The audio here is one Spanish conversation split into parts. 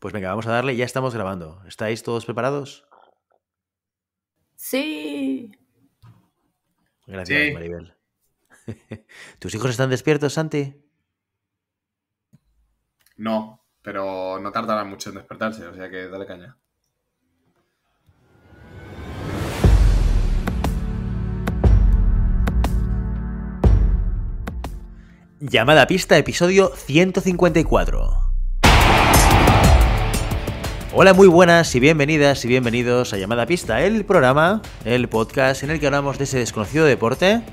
Pues venga, vamos a darle, ya estamos grabando. ¿Estáis todos preparados? Sí. Gracias, Maribel. ¿Tus hijos están despiertos, Santi? No, pero no tardarán mucho en despertarse, o sea que dale caña. Llamada pista, episodio 154. Hola, muy buenas y bienvenidas y bienvenidos a Llamada Pista, el programa, el podcast en el que hablamos de ese desconocido deporte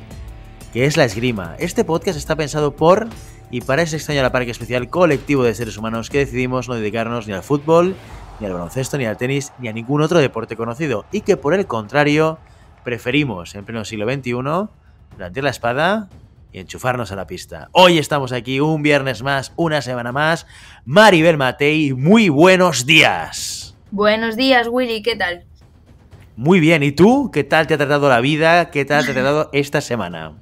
que es la esgrima. Este podcast está pensado por y para ese extraño aparque especial colectivo de seres humanos que decidimos no dedicarnos ni al fútbol, ni al baloncesto, ni al tenis, ni a ningún otro deporte conocido y que por el contrario preferimos en pleno siglo XXI plantear la espada enchufarnos a la pista. Hoy estamos aquí un viernes más, una semana más. Maribel Matei, muy buenos días. Buenos días, Willy, ¿qué tal? Muy bien, ¿y tú? ¿Qué tal te ha tratado la vida? ¿Qué tal te ha tratado esta semana?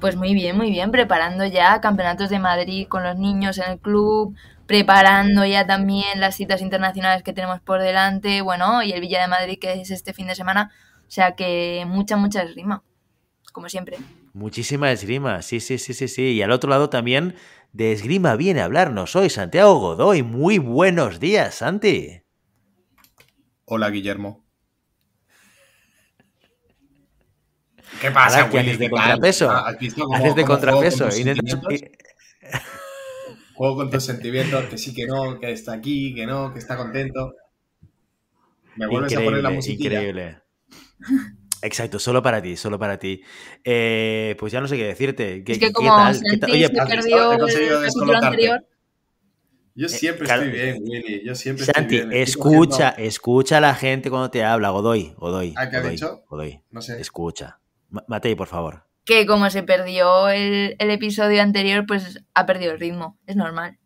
Pues muy bien, muy bien, preparando ya campeonatos de Madrid con los niños en el club, preparando ya también las citas internacionales que tenemos por delante, bueno, y el Villa de Madrid que es este fin de semana, o sea que mucha, mucha rima, como siempre. Muchísima esgrima, sí, sí, sí, sí, sí. Y al otro lado también de esgrima viene a hablarnos hoy Santiago Godoy. Muy buenos días, Santi. Hola, Guillermo. ¿Qué pasa, Ahora, ¿qué Haces de contrapeso. Ah, haces de contrapeso. Juego con, tus sentimientos, que sí, que no, que está aquí, que no, que está contento. Me vuelves a poner la música. Increíble. Exacto, solo para ti, solo para ti. Eh, pues ya no sé qué decirte. ¿Qué, es que como ¿qué tal? ¿Qué tal? Oye, se perdió el título anterior. Yo eh, siempre estoy bien, Willy. Yo siempre Santi, estoy bien. escucha, escucha a la gente cuando te habla. Godoy, Godoy. Ah, qué ha dicho? No sé. Escucha. Matei, por favor. Que como se perdió el, episodio anterior, pues ha perdido el ritmo. Es normal.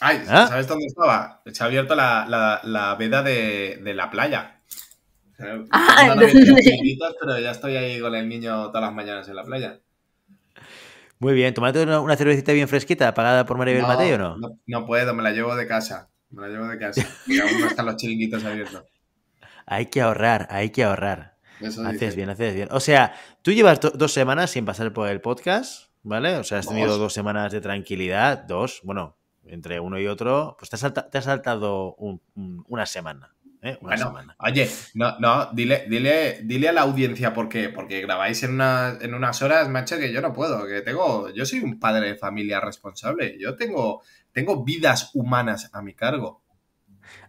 Ay, ¿Ah? ¿sabes dónde estaba? Se ha abierto la, veda de la playa. Ah, pero ya estoy ahí con el niño todas las mañanas en la playa. Muy bien, ¿tomate una, cervecita bien fresquita, pagada por Maribel Mateo o no? no? puedo, me la llevo de casa. Me la llevo de casa. y aún no están los chiringuitos abiertos. Hay que ahorrar, hay que ahorrar. haces bien, haces bien. O sea, tú llevas dos semanas sin pasar por el podcast, ¿vale? O sea, has tenido dos, semanas de tranquilidad, dos, bueno, entre uno y otro, pues te has, saltado una semana. ¿eh? bueno, Oye, no, no, dile, dile, dile a la audiencia porque, porque grabáis en, unas horas, macho, que yo no puedo, que tengo, yo soy un padre de familia responsable, yo tengo, tengo vidas humanas a mi cargo.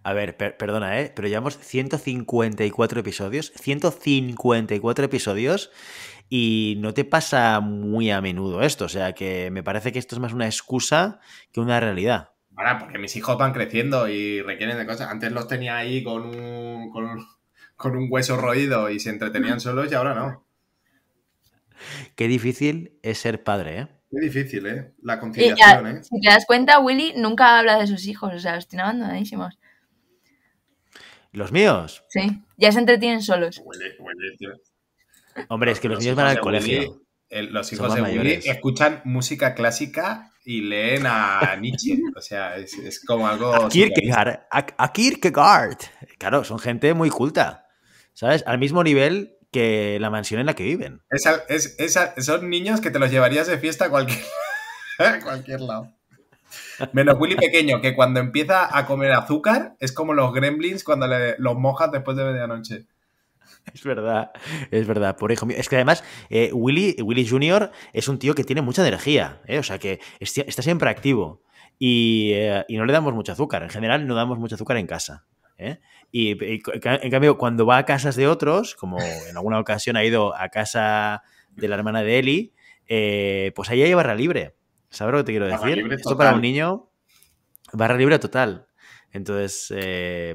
A ver, perdona, ¿eh? Pero llevamos 154 episodios, 154 episodios y no te pasa muy a menudo esto, o sea que me parece que esto es más una excusa que una realidad. Ahora, porque mis hijos van creciendo y requieren de cosas. Antes los tenía ahí con un, con, un hueso roído y se entretenían mm. solos y ahora no. Qué difícil es ser padre, ¿eh? Qué difícil, ¿eh? La conciliación, ¿eh? Si te das cuenta, Willy nunca habla de sus hijos, o sea, los tiene abandonadísimos. ¿Los míos? Sí, ya se entretienen solos. Hombre, es que los, niños van al colegio los hijos de Willy escuchan música clásica y leen a Nietzsche. O sea, es, como algo. A Kierkegaard, Claro, son gente muy culta. ¿Sabes? Al mismo nivel que la mansión en la que viven. es, son niños que te los llevarías de fiesta a cualquier, cualquier lado. Menos Willy pequeño, que cuando empieza a comer azúcar es como los gremlins cuando los mojas después de medianoche. Es verdad, es verdad, por hijo Es que además, eh, Willy, Willy Jr. es un tío que tiene mucha energía, eh, o sea que está siempre activo eh, y, no le damos mucho azúcar. En general, no damos mucho azúcar en casa. Y, en cambio, cuando va a casas de otros, como en alguna ocasión ha ido a casa de la hermana de Eli, pues ahí hay barra libre. ¿Sabes lo que te quiero decir? Esto para un niño, barra libre total. Entonces,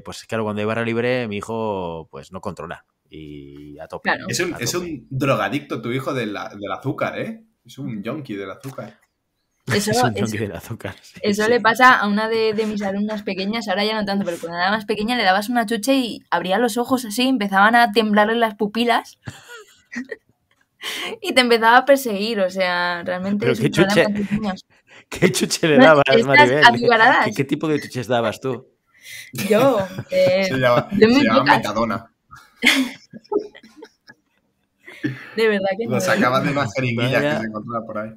pues claro, cuando hay barra libre, mi hijo pues no controla y a tope. Es, un, drogadicto tu hijo del azúcar, ¿eh? Es un yonki del azúcar. Eso, es un eso, del azúcar. eso le pasa a una de, mis alumnas pequeñas, ahora ya no tanto, pero cuando era más pequeña le dabas una chuche y abría los ojos así, empezaban a temblarle las pupilas. y te empezaba a perseguir, o sea, realmente... qué, chuche, le dabas, Maribel? ¿Qué, tipo de chuches dabas tú? Yo... Eh, se llamaba metadona. de verdad que Nos acabas de bajar y vaya. que se encontraba por ahí.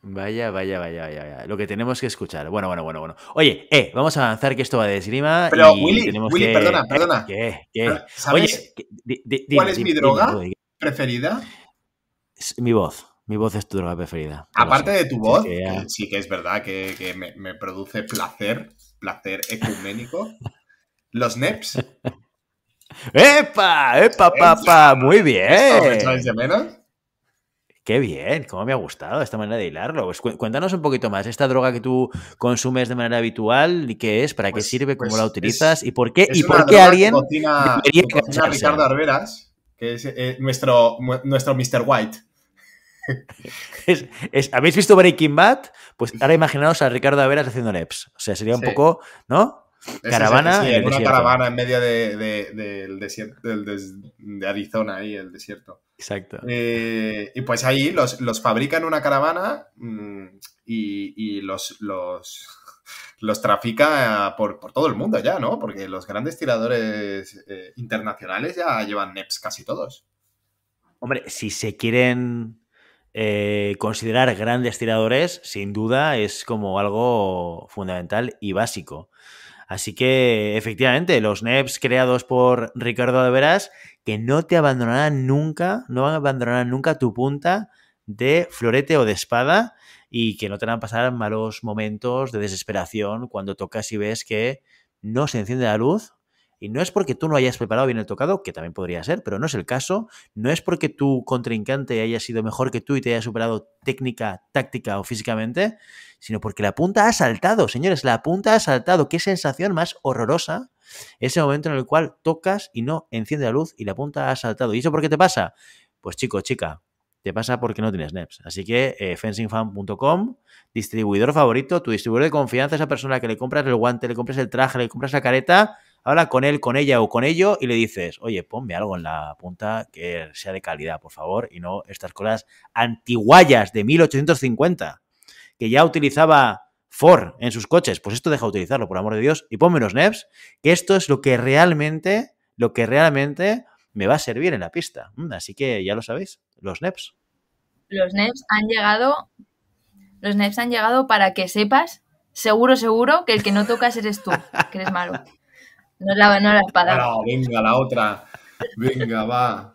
Vaya, vaya, vaya, vaya, vaya. Lo que tenemos que escuchar. Bueno, bueno, bueno, bueno. Oye, eh, vamos a avanzar que esto va de esgrima. Pero, y Willy, Willy perdona, eh, perdona. ¿Qué, ¿cuál es mi droga preferida? Mi voz. Mi voz es tu droga preferida. Aparte de tu voz, sí que, es verdad que, me, me, produce placer, placer ecuménico. Los NEPs. ¡Epa! ¡Epa, papá! ¡Muy bien! de menos? Qué bien, cómo me ha gustado esta manera de hilarlo. Pues cuéntanos un poquito más, esta droga que tú consumes de manera habitual, ¿qué es? ¿Para qué pues, sirve? ¿Cómo pues la utilizas? ¿Y por qué, y por qué alguien que cocina, Ricardo Arveras, que es eh, nuestro, nuestro Mr. White. ¿Habéis visto Breaking Bad? Pues ahora imaginaos a Ricardo Arveras haciendo NEPS. O sea, sería un poco, ¿no? Caravana. una caravana en medio del desierto, de Arizona, ahí, el desierto. Exacto. Eh, y pues ahí los, los fabrican una caravana mm, y, los, los, los trafica por, todo el mundo ya, ¿no? Porque los grandes tiradores eh, internacionales ya llevan NEPs casi todos. Hombre, si se quieren eh, considerar grandes tiradores, sin duda es como algo fundamental y básico. Así que efectivamente, los NEPs creados por Ricardo de Veras, que no te abandonarán nunca, no van a abandonar nunca tu punta de florete o de espada y que no te van a pasar malos momentos de desesperación cuando tocas y ves que no se enciende la luz y no es porque tú no hayas preparado bien el tocado, que también podría ser, pero no es el caso. No es porque tu contrincante haya sido mejor que tú y te haya superado técnica, táctica o físicamente, sino porque la punta ha saltado, señores, la punta ha saltado. Qué sensación más horrorosa ese momento en el cual tocas y no enciende la luz y la punta ha saltado. ¿Y eso por qué te pasa? Pues chico, chica, te pasa porque no tienes NEPS. Así que eh, fencingfan.com, distribuidor favorito, tu distribuidor de confianza, esa persona que le compras el guante, le compras el traje, le compras la careta habla con él, con ella o con ello y le dices, oye, ponme algo en la punta que sea de calidad, por favor, y no estas cosas antiguayas de 1850 que ya utilizaba Ford en sus coches. Pues esto deja de utilizarlo, por amor de Dios, y ponme los NEPs, que esto es lo que realmente, lo que realmente me va a servir en la pista. Mm, así que ya lo sabéis, los NEPs. Los NEPs han llegado, los NEPs han llegado para que sepas, seguro, seguro, que el que no tocas eres tú, que eres malo. No la, la espada. venga, la otra. Venga, va.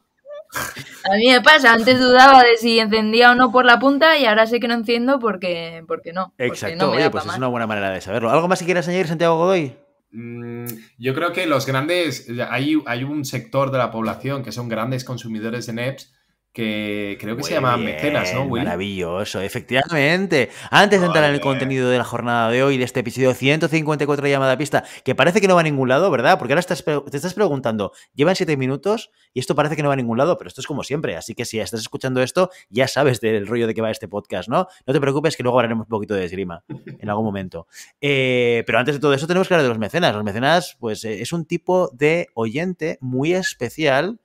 A mí me pasa, antes dudaba de si encendía o no por la punta y ahora sé que no enciendo porque, porque no. Exacto, oye, pues es una buena manera de saberlo. ¿Algo más que quieras añadir, Santiago Godoy? Mm, yo creo que los grandes, hay, hay un sector de la población que son grandes consumidores de NEPs que creo que se llama Mecenas, ¿no, Maravilloso, efectivamente. Antes de entrar en el contenido de la jornada de hoy, de este episodio 154 de llamada pista, que parece que no va a ningún lado, ¿verdad? Porque ahora te estás preguntando, llevan 7 minutos y esto parece que no va a ningún lado, pero esto es como siempre. Así que si estás escuchando esto, ya sabes del rollo de que va este podcast, ¿no? No te preocupes que luego haremos un poquito de esgrima en algún momento. Eh, pero antes de todo eso, tenemos que hablar de los mecenas. Los mecenas, pues, eh, es un tipo de oyente muy especial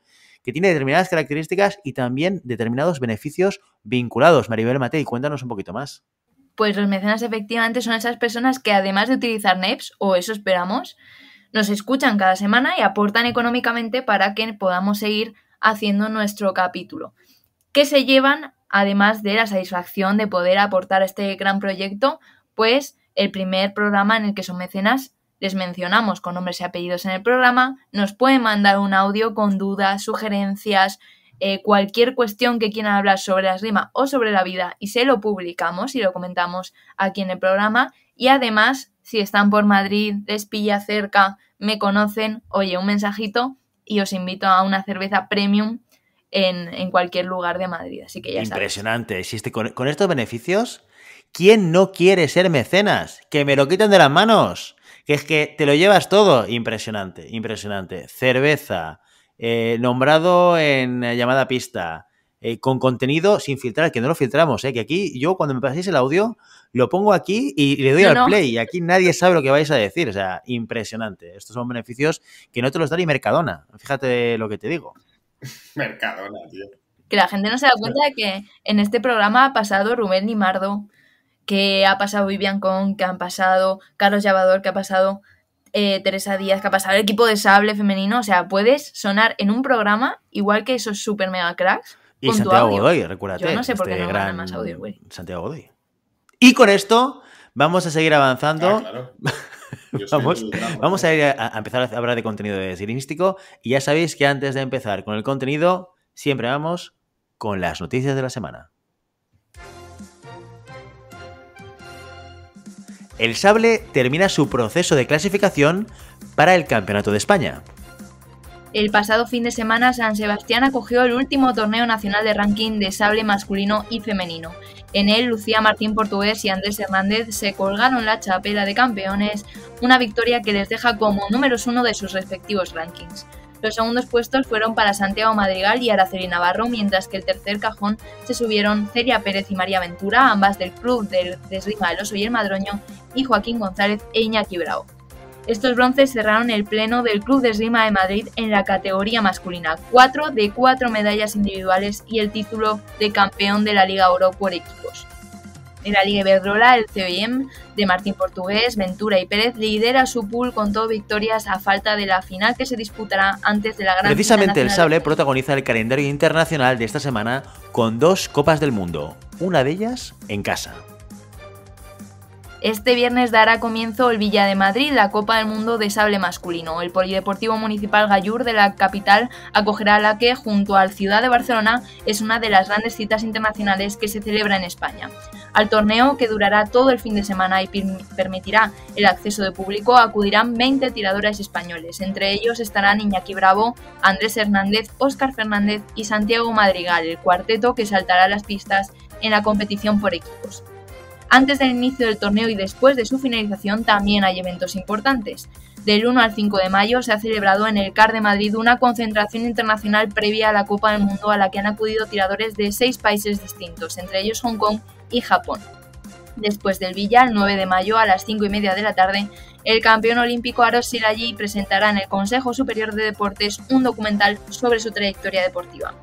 que tiene determinadas características y también determinados beneficios vinculados. Maribel Matei, cuéntanos un poquito más. Pues los mecenas efectivamente son esas personas que además de utilizar NEPS, o eso esperamos, nos escuchan cada semana y aportan económicamente para que podamos seguir haciendo nuestro capítulo. ¿Qué se llevan, además de la satisfacción de poder aportar a este gran proyecto? Pues el primer programa en el que son mecenas les mencionamos con nombres y apellidos en el programa, nos pueden mandar un audio con dudas, sugerencias, eh, cualquier cuestión que quieran hablar sobre las rimas o sobre la vida y se lo publicamos y lo comentamos aquí en el programa. Y además, si están por Madrid, les pilla cerca, me conocen, oye, un mensajito y os invito a una cerveza premium en, cualquier lugar de Madrid. Así que ya Impresionante. Existe con, con estos beneficios, ¿quién no quiere ser mecenas? ¡Que me lo quiten de las manos! que es que te lo llevas todo. Impresionante, impresionante. Cerveza, eh, nombrado en llamada pista, eh, con contenido sin filtrar, que no lo filtramos, eh, que aquí yo cuando me paséis el audio lo pongo aquí y le doy al play y aquí nadie sabe lo que vais a decir. O sea, impresionante. Estos son beneficios que no te los da ni Mercadona. Fíjate lo que te digo. Mercadona, tío. Que la gente no se da cuenta de que en este programa ha pasado Rubén Nimardo que ha pasado Vivian Con, que han pasado Carlos Llavador, que ha pasado eh, Teresa Díaz, que ha pasado el equipo de sable femenino. O sea, puedes sonar en un programa igual que esos super mega cracks. Y con Santiago Godoy, recuérdate. Yo no sé por este qué no más audio, güey. Santiago Godoy. Y con esto vamos a seguir avanzando. Ah, vamos, vamos a, empezar a hablar de contenido de Sirinístico. Y ya sabéis que antes de empezar con el contenido, siempre vamos con las noticias de la semana. el sable termina su proceso de clasificación para el Campeonato de España. El pasado fin de semana San Sebastián acogió el último torneo nacional de ranking de sable masculino y femenino. En él, Lucía Martín Portugués y Andrés Hernández se colgaron la chapela de campeones, una victoria que les deja como números uno de sus respectivos rankings. Los segundos puestos fueron para Santiago Madrigal y Araceli Navarro, mientras que el tercer cajón se subieron Celia Pérez y María Ventura, ambas del club del Desrima del Oso y el Madroño, y Joaquín González e Iñaki Bravo. Estos bronces cerraron el pleno del Club de Esgrima de Madrid en la categoría masculina, cuatro de cuatro medallas individuales y el título de campeón de la Liga Oro por equipos. En la Liga Iberdrola, el COIM de Martín Portugués, Ventura y Pérez lidera su pool con dos victorias a falta de la final que se disputará antes de la gran Precisamente el Sable protagoniza el calendario internacional de esta semana con dos Copas del Mundo, una de ellas en casa. Este viernes dará comienzo el Villa de Madrid, la Copa del Mundo de Sable Masculino. El Polideportivo Municipal Gallur de la capital acogerá la que, junto al Ciudad de Barcelona, es una de las grandes citas internacionales que se celebra en España al torneo que durará todo el fin de semana y permitirá el acceso de público, acudirán 20 tiradores españoles. Entre ellos estarán Iñaki Bravo, Andrés Hernández, Óscar Fernández y Santiago Madrigal, el cuarteto que saltará las pistas en la competición por equipos. Antes del inicio del torneo y después de su finalización también hay eventos importantes. Del 1 al 5 de mayo se ha celebrado en el CAR de Madrid una concentración internacional previa a la Copa del Mundo a la que han acudido tiradores de seis países distintos, entre ellos Hong Kong, y Japón. Después del Villa, el 9 de mayo a las 5 y media de la tarde, el campeón olímpico Aros Siraji presentará en el Consejo Superior de Deportes un documental sobre su trayectoria deportiva.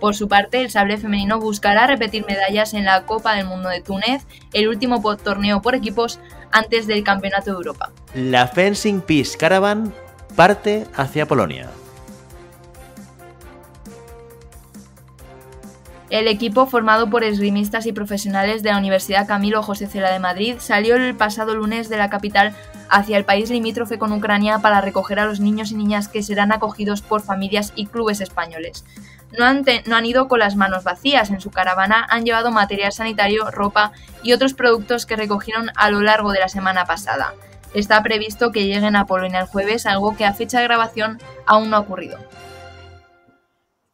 Por su parte, el sable femenino buscará repetir medallas en la Copa del Mundo de Túnez, el último torneo por equipos antes del Campeonato de Europa. La Fencing Peace Caravan parte hacia Polonia. El equipo, formado por esgrimistas y profesionales de la Universidad Camilo José Cela de Madrid, salió el pasado lunes de la capital hacia el país limítrofe con Ucrania para recoger a los niños y niñas que serán acogidos por familias y clubes españoles. No han, no han ido con las manos vacías, en su caravana han llevado material sanitario, ropa y otros productos que recogieron a lo largo de la semana pasada. Está previsto que lleguen a Polonia el jueves, algo que a fecha de grabación aún no ha ocurrido.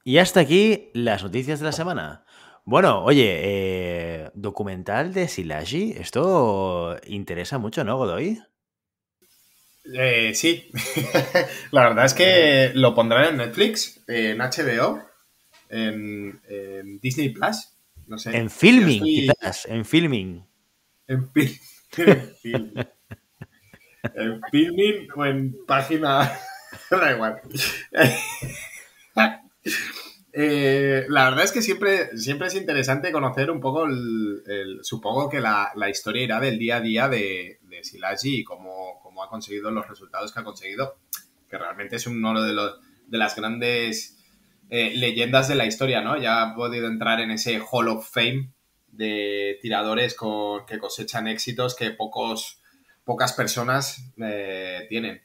Y hasta aquí las noticias de la semana. Bueno, oye, eh, documental de Silagi, esto interesa mucho, ¿no, Godoy? Eh, sí, la verdad es que lo pondrán en Netflix, en HBO, en, Disney Plus, no sé. En filming, quizás, en filming. En, en filming. en filming o en página, da igual. Eh, la verdad es que siempre, siempre es interesante conocer un poco, el, supongo que la, historia irá del día a día de, de Silagi y cómo, ha conseguido los resultados que ha conseguido, que realmente es uno de, los, de las grandes eh, leyendas de la historia, ¿no? Ya ha podido entrar en ese Hall of Fame de tiradores que cosechan éxitos que pocos, pocas personas eh, tienen.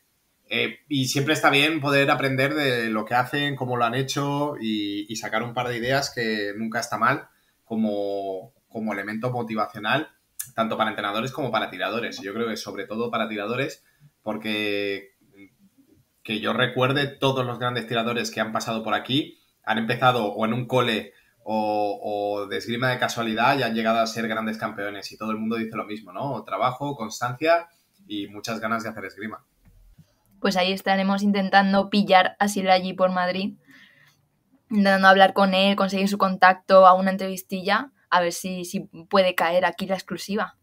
Eh, y siempre está bien poder aprender de lo que hacen, cómo lo han hecho y, sacar un par de ideas que nunca está mal como, como, elemento motivacional, tanto para entrenadores como para tiradores. Yo creo que sobre todo para tiradores, porque que yo recuerde todos los grandes tiradores que han pasado por aquí han empezado o en un cole o, o de esgrima de casualidad y han llegado a ser grandes campeones y todo el mundo dice lo mismo, ¿no? Trabajo, constancia y muchas ganas de hacer esgrima pues ahí estaremos intentando pillar a Silvia por Madrid, intentando hablar con él, conseguir su contacto a una entrevistilla, a ver si, puede caer aquí la exclusiva.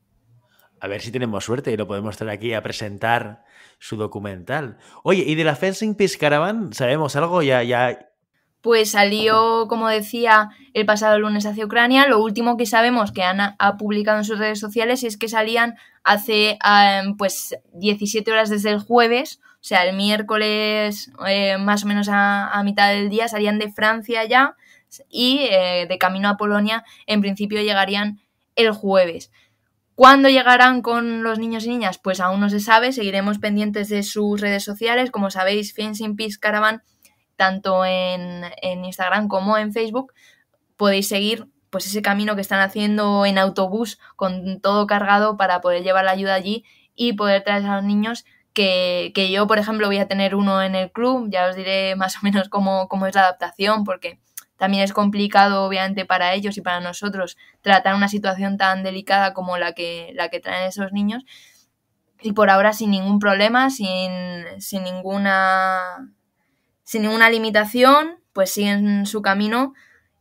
A ver si tenemos suerte y lo podemos traer aquí a presentar su documental. Oye, ¿y de la Fencing Peace Caravan sabemos algo? Ya, ya... Pues salió, como decía, el pasado lunes hacia Ucrania. Lo último que sabemos que Ana ha publicado en sus redes sociales es que salían hace ah, pues 17 horas desde el jueves o sea, el miércoles eh, más o menos a, mitad del día salían de Francia ya y eh, de camino a Polonia en principio llegarían el jueves. ¿Cuándo llegarán con los niños y niñas? Pues aún no se sabe, seguiremos pendientes de sus redes sociales, como sabéis, Fencing Peace Caravan, tanto en, en Instagram como en Facebook, podéis seguir pues ese camino que están haciendo en autobús con todo cargado para poder llevar la ayuda allí y poder traer a los niños que, yo, por ejemplo, voy a tener uno en el club, ya os diré más o menos cómo, es la adaptación, porque también es complicado, obviamente, para ellos y para nosotros tratar una situación tan delicada como la que, la que traen esos niños. Y por ahora sin ningún problema, sin, sin ninguna sin ninguna limitación, pues siguen su camino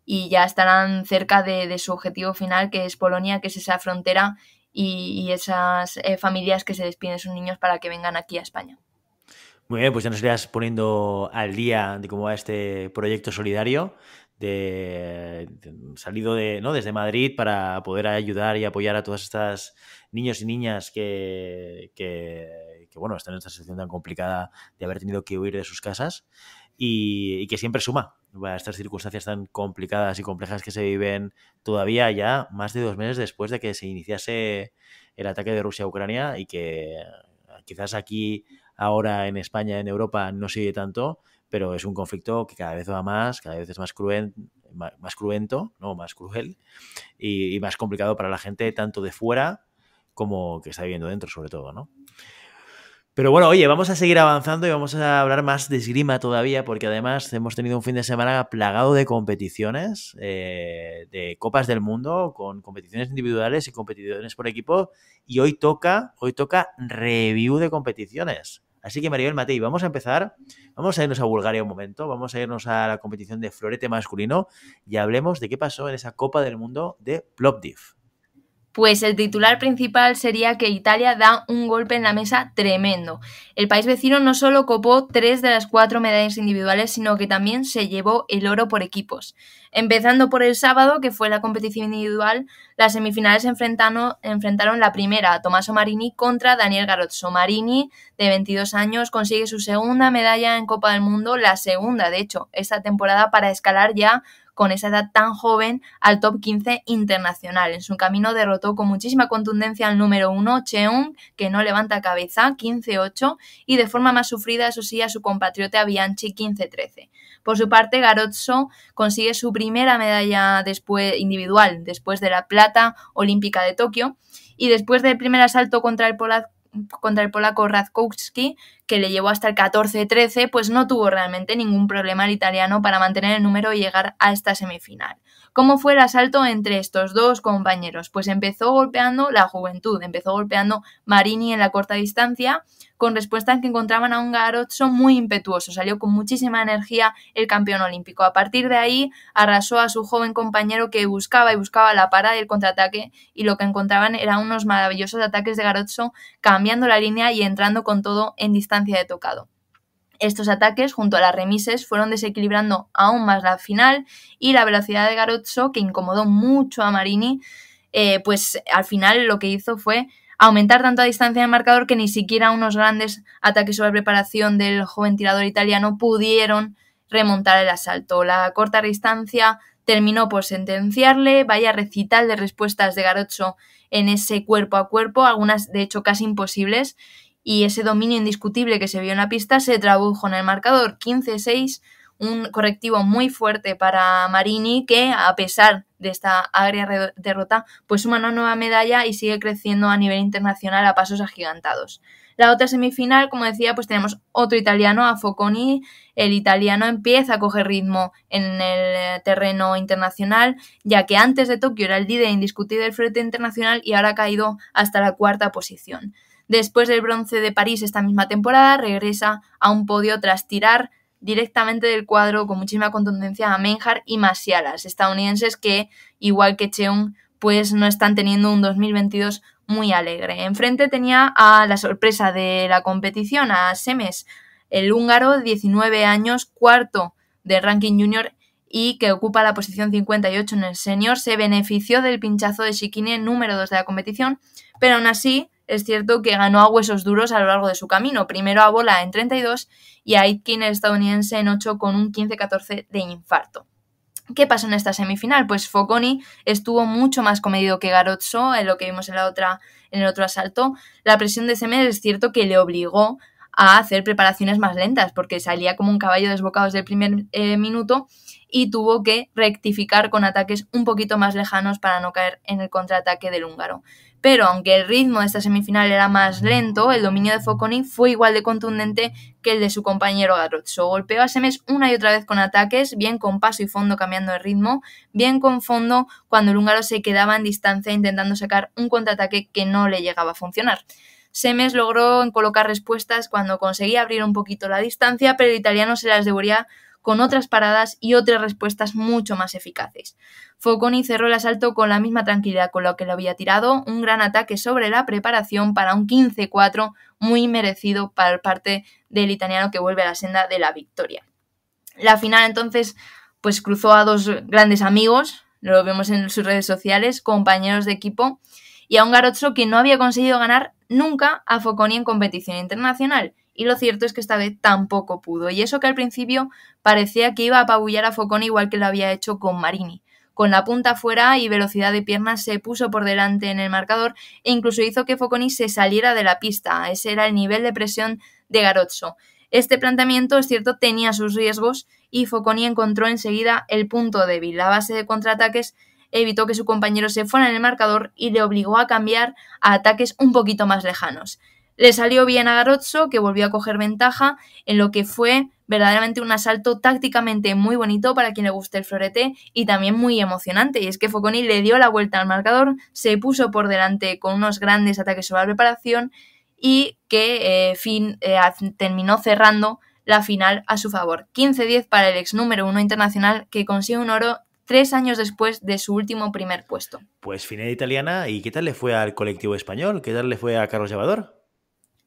y ya estarán cerca de, de, su objetivo final, que es Polonia, que es esa frontera y, esas eh, familias que se despiden de sus niños para que vengan aquí a España. Muy bien, pues ya nos irás poniendo al día de cómo va este proyecto solidario. De, salido de, ¿no? desde Madrid para poder ayudar y apoyar a todas estas niños y niñas que, bueno, están en esta situación tan complicada de haber tenido que huir de sus casas y, que siempre suma a estas circunstancias tan complicadas y complejas que se viven todavía ya más de dos meses después de que se iniciase el ataque de Rusia a Ucrania y que eh, quizás aquí ahora en España, en Europa, no sigue tanto, pero es un conflicto que cada vez va más, cada vez es más cruel, más cruento, no, más cruel y, y más complicado para la gente tanto de fuera como que está viviendo dentro, sobre todo, ¿no? Pero bueno, oye, vamos a seguir avanzando y vamos a hablar más de esgrima todavía, porque además hemos tenido un fin de semana plagado de competiciones, eh, de copas del mundo, con competiciones individuales y competiciones por equipo. Y hoy toca, hoy toca review de competiciones. Así que Maribel Matei, vamos a empezar. Vamos a irnos a Bulgaria un momento, vamos a irnos a la competición de florete masculino y hablemos de qué pasó en esa Copa del Mundo de Plovdiv. Pues el titular principal sería que Italia da un golpe en la mesa tremendo. El país vecino no solo copó tres de las cuatro medallas individuales, sino que también se llevó el oro por equipos. Empezando por el sábado, que fue la competición individual, las semifinales enfrentaron la primera a Tommaso Marini contra Daniel Garozzo. Marini, de 22 años, consigue su segunda medalla en Copa del Mundo, la segunda, de hecho, esta temporada para escalar ya con esa edad tan joven al top 15 internacional. En su camino derrotó con muchísima contundencia al número 1, Cheung, que no levanta cabeza, 15-8, y de forma más sufrida, eso sí, a su compatriota Bianchi, 15-13. Por su parte, Garozzo consigue su primera medalla después, individual después de la plata olímpica de Tokio y después del primer asalto contra el, polaco, contra el polaco Radkowski, que le llevó hasta el 14-13, pues no tuvo realmente ningún problema el italiano para mantener el número y llegar a esta semifinal. ¿Cómo fue el asalto entre estos dos compañeros? Pues empezó golpeando la juventud, empezó golpeando Marini en la corta distancia, con en que encontraban a un garotzo muy impetuoso. Salió con muchísima energía el campeón olímpico. A partir de ahí arrasó a su joven compañero que buscaba y buscaba la parada del contraataque y lo que encontraban eran unos maravillosos ataques de Garozzo cambiando la línea y entrando con todo en distancia de tocado. Estos ataques, junto a las remises, fueron desequilibrando aún más la final y la velocidad de Garozzo, que incomodó mucho a Marini, eh, pues al final lo que hizo fue aumentar tanto a distancia del marcador que ni siquiera unos grandes ataques sobre preparación del joven tirador italiano pudieron remontar el asalto. La corta distancia terminó por sentenciarle, vaya recital de respuestas de Garocho en ese cuerpo a cuerpo, algunas de hecho casi imposibles, y ese dominio indiscutible que se vio en la pista se tradujo en el marcador 15-6, un correctivo muy fuerte para Marini que a pesar de esta agria derrota pues suma una nueva medalla y sigue creciendo a nivel internacional a pasos agigantados. La otra semifinal, como decía, pues tenemos otro italiano, a Foconi. El italiano empieza a coger ritmo en el eh, terreno internacional, ya que antes de Tokio era el líder indiscutible del frente internacional y ahora ha caído hasta la cuarta posición. Después del bronce de París esta misma temporada, regresa a un podio tras tirar directamente del cuadro con muchísima contundencia a Menjar y Masialas, estadounidenses que, igual que Cheung, pues no están teniendo un 2022 muy alegre. Enfrente tenía a la sorpresa de la competición, a Semes, el húngaro, 19 años, cuarto de ranking junior y que ocupa la posición 58 en el senior, se benefició del pinchazo de Shikine número 2 de la competición, pero aún así es cierto que ganó a huesos duros a lo largo de su camino, primero a Bola en 32 y a Aitken, estadounidense, en 8 con un 15-14 de infarto. ¿Qué pasó en esta semifinal? Pues Foconi estuvo mucho más comedido que Garozzo, en lo que vimos en, la otra, en el otro asalto. La presión de Semer es cierto que le obligó a hacer preparaciones más lentas, porque salía como un caballo desbocado desde el primer eh, minuto y tuvo que rectificar con ataques un poquito más lejanos para no caer en el contraataque del húngaro pero aunque el ritmo de esta semifinal era más lento, el dominio de Foconi fue igual de contundente que el de su compañero Garozzo. Golpeó a Semes una y otra vez con ataques, bien con paso y fondo cambiando el ritmo, bien con fondo cuando el húngaro se quedaba en distancia intentando sacar un contraataque que no le llegaba a funcionar. Semes logró colocar respuestas cuando conseguía abrir un poquito la distancia, pero el italiano se las devoría con otras paradas y otras respuestas mucho más eficaces. Foconi cerró el asalto con la misma tranquilidad con la que lo había tirado, un gran ataque sobre la preparación para un 15-4 muy merecido por parte del italiano que vuelve a la senda de la victoria. La final entonces pues cruzó a dos grandes amigos, lo vemos en sus redes sociales, compañeros de equipo, y a un Garozzo que no había conseguido ganar nunca a Foconi en competición internacional y lo cierto es que esta vez tampoco pudo, y eso que al principio parecía que iba a apabullar a Focón igual que lo había hecho con Marini. Con la punta fuera y velocidad de piernas se puso por delante en el marcador e incluso hizo que Foconi se saliera de la pista. Ese era el nivel de presión de Garozzo. Este planteamiento, es cierto, tenía sus riesgos y Foconi encontró enseguida el punto débil. La base de contraataques evitó que su compañero se fuera en el marcador y le obligó a cambiar a ataques un poquito más lejanos. Le salió bien a Garozzo, que volvió a coger ventaja en lo que fue verdaderamente un asalto tácticamente muy bonito para quien le guste el florete y también muy emocionante. Y es que Foconi le dio la vuelta al marcador, se puso por delante con unos grandes ataques sobre la preparación y que eh, fin, eh, terminó cerrando la final a su favor. 15-10 para el ex número uno internacional que consigue un oro tres años después de su último primer puesto. Pues final italiana, ¿y qué tal le fue al colectivo español? ¿Qué tal le fue a Carlos Llevador?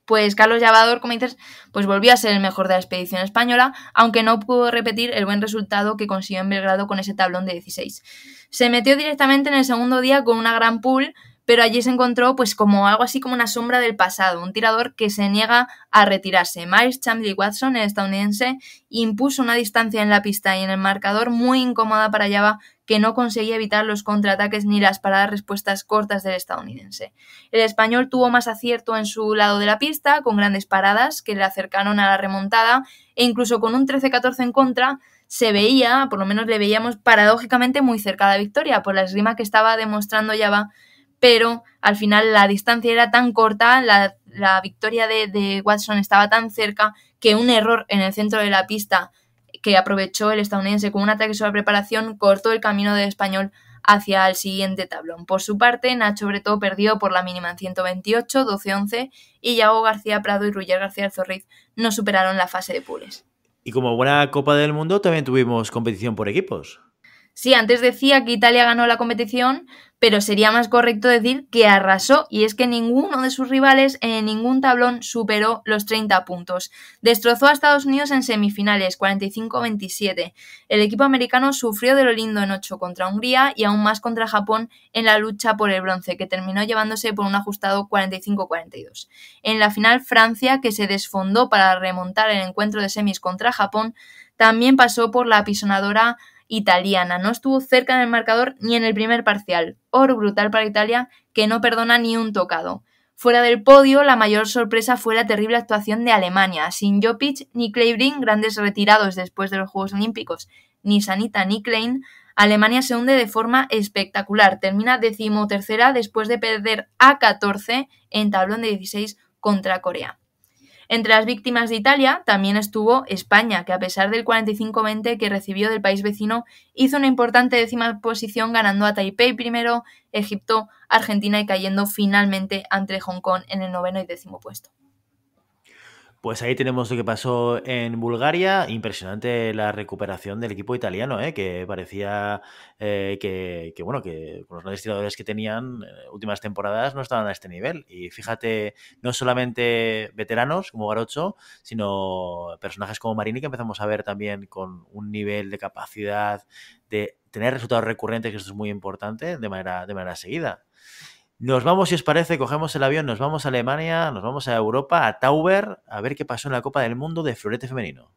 pues Carlos Llavador, como dices, pues volvió a ser el mejor de la expedición española, aunque no pudo repetir el buen resultado que consiguió en Belgrado con ese tablón de 16. Se metió directamente en el segundo día con una gran pool, pero allí se encontró pues como algo así como una sombra del pasado, un tirador que se niega a retirarse. Miles Chamley Watson, el estadounidense, impuso una distancia en la pista y en el marcador muy incómoda para Java que no conseguía evitar los contraataques ni las paradas respuestas cortas del estadounidense. El español tuvo más acierto en su lado de la pista, con grandes paradas que le acercaron a la remontada, e incluso con un 13-14 en contra, se veía, por lo menos le veíamos paradójicamente muy cerca de la victoria, por la esgrima que estaba demostrando Java, pero al final la distancia era tan corta, la, victoria de, de Watson estaba tan cerca, que un error en el centro de la pista que aprovechó el estadounidense con un ataque sobre preparación, cortó el camino del español hacia el siguiente tablón. Por su parte, Nacho Bretó perdió por la mínima en 128, 12-11 y Yago García Prado y Ruyer García Zorriz no superaron la fase de pules. Y como buena Copa del Mundo también tuvimos competición por equipos. Sí, antes decía que Italia ganó la competición, pero sería más correcto decir que arrasó, y es que ninguno de sus rivales en ningún tablón superó los 30 puntos. Destrozó a Estados Unidos en semifinales, 45-27. El equipo americano sufrió de lo lindo en 8 contra Hungría y aún más contra Japón en la lucha por el bronce, que terminó llevándose por un ajustado 45-42. En la final, Francia, que se desfondó para remontar el encuentro de semis contra Japón, también pasó por la apisonadora italiana. No estuvo cerca en el marcador ni en el primer parcial. Oro brutal para Italia, que no perdona ni un tocado. Fuera del podio, la mayor sorpresa fue la terrible actuación de Alemania, sin Jopic ni Kleibring, grandes retirados después de los Juegos Olímpicos, ni Sanita ni Klein. Alemania se hunde de forma espectacular, termina decimotercera después de perder a 14 en tablón de 16 contra Corea. Entre las víctimas de Italia también estuvo España, que a pesar del 45-20 que recibió del país vecino, hizo una importante décima posición ganando a Taipei primero, Egipto, Argentina y cayendo finalmente ante Hong Kong en el noveno y décimo puesto. Pues ahí tenemos lo que pasó en Bulgaria. Impresionante la recuperación del equipo italiano, ¿eh? que parecía eh, que, bueno, que los grandes que tenían eh, últimas temporadas no estaban a este nivel. Y fíjate, no solamente veteranos como Garocho, sino personajes como Marini que empezamos a ver también con un nivel de capacidad de tener resultados recurrentes, que eso es muy importante, de manera, de manera seguida. Nos vamos, si os parece, cogemos el avión, nos vamos a Alemania, nos vamos a Europa, a Tauber, a ver qué pasó en la Copa del Mundo de Florete Femenino.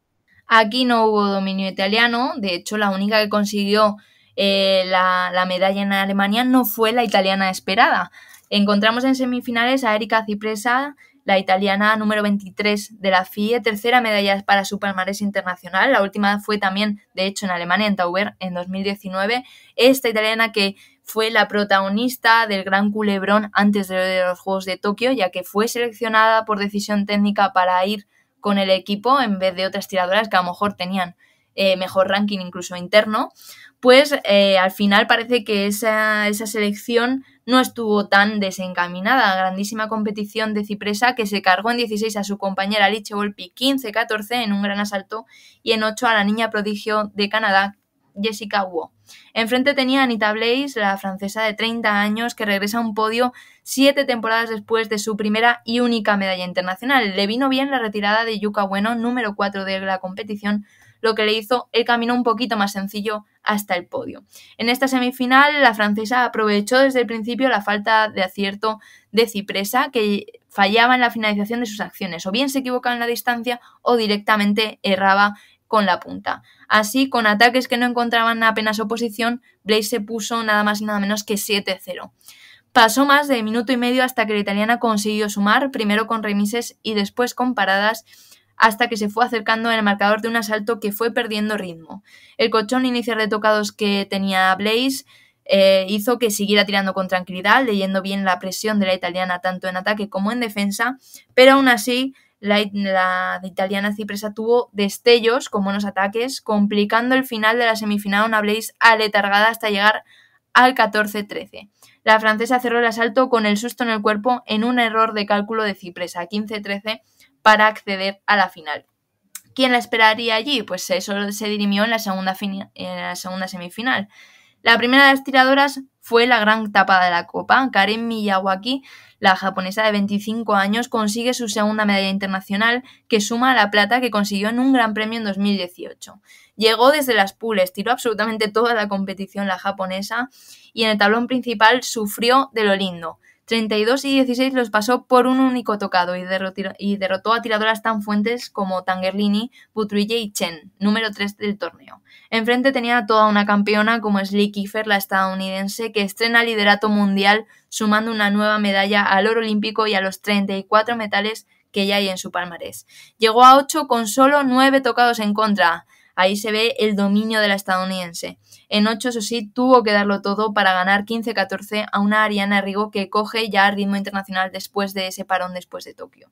Aquí no hubo dominio italiano, de hecho la única que consiguió eh, la, la, medalla en Alemania no fue la italiana esperada. Encontramos en semifinales a Erika Cipresa la italiana número 23 de la FIE, tercera medalla para su palmarés internacional. La última fue también, de hecho, en Alemania, en Tauber, en 2019. Esta italiana que fue la protagonista del gran culebrón antes de los Juegos de Tokio, ya que fue seleccionada por decisión técnica para ir con el equipo en vez de otras tiradoras que a lo mejor tenían eh, mejor ranking incluso interno, pues eh, al final parece que esa selección no estuvo tan desencaminada. Grandísima competición de Cipresa que se cargó en 16 a su compañera Liche Volpi 15-14 en un gran asalto y en 8 a la niña prodigio de Canadá Jessica Wu. Enfrente tenía Anita Blaise, la francesa de 30 años, que regresa a un podio siete temporadas después de su primera y única medalla internacional. Le vino bien la retirada de Yuka Bueno, número 4 de la competición, lo que le hizo el camino un poquito más sencillo hasta el podio. En esta semifinal, la francesa aprovechó desde el principio la falta de acierto de Cipresa, que fallaba en la finalización de sus acciones, o bien se equivocaba en la distancia o directamente erraba con la punta. Así, con ataques que no encontraban apenas oposición, Blaze se puso nada más y nada menos que 7-0. Pasó más de minuto y medio hasta que la italiana consiguió sumar, primero con remises y después con paradas hasta que se fue acercando en el marcador de un asalto que fue perdiendo ritmo. El colchón inicial de tocados que tenía Blaze eh, hizo que siguiera tirando con tranquilidad, leyendo bien la presión de la italiana tanto en ataque como en defensa, pero aún así la, italiana cipresa tuvo destellos con buenos ataques, complicando el final de la semifinal una Blaze aletargada hasta llegar al 14-13. La francesa cerró el asalto con el susto en el cuerpo en un error de cálculo de cipresa, 15-13 para acceder a la final. ¿Quién la esperaría allí? Pues eso se dirimió en la segunda, semifinal. La primera de las tiradoras fue la gran tapada de la Copa. Karen Miyawaki, la japonesa de 25 años, consigue su segunda medalla internacional que suma a la plata que consiguió en un Gran Premio en 2018. Llegó desde las pules, tiró absolutamente toda la competición la japonesa y en el tablón principal sufrió de lo lindo. 32 y 16 los pasó por un único tocado y, derrotó a tiradoras tan fuentes como Tangerlini, Butruille y Chen, número 3 del torneo. Enfrente tenía a toda una campeona como Slee Kiefer, la estadounidense, que estrena liderato mundial sumando una nueva medalla al oro olímpico y a los 34 metales que ya hay en su palmarés. Llegó a 8 con solo 9 tocados en contra. Ahí se ve el dominio de la estadounidense. En ocho, eso sí, tuvo que darlo todo para ganar 15-14 a una Ariana Rigo que coge ya ritmo internacional después de ese parón después de Tokio.